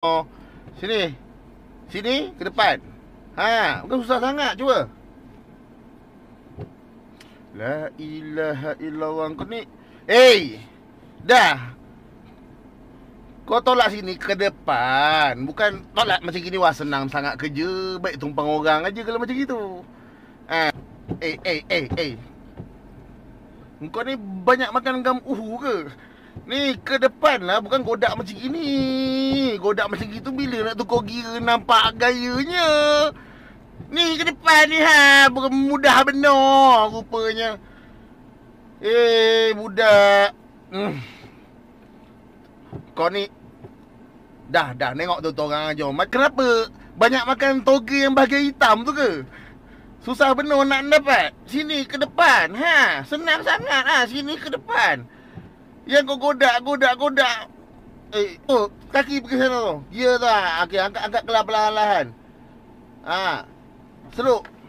Oh Sini. Sini ke depan. Ha, bukan susah sangat cuba. La ilaha illallah kau ni. Hey, dah. Kau tolak sini ke depan. Bukan tolak macam gini wah senang sangat kerja. Baik tumpang orang aja kalau macam gitu. Ha. Eh, eh, eh, eh. Kau ni banyak makan gam uhu ke? Ni ke depan lah bukan godak macam ini produk macam gitu bila nak tukar gear nampak gayanya. Ni ke depan ni ha, bermudah benar rupanya. Eh, budak. Hmm. Kau ni dah dah tengok tu orang aja. Kenapa banyak makan toge yang bahagian hitam tu ke? Susah benar nak dapat. Sini ke depan. Ha, senang sangat ha, sini ke depan. Yang kau godak, godak, godak Eh, oh, kaki pergi sana tu. Ya tu. Okey, angkat angkat kelah perlahan-lahan. ah, ha. Seluk.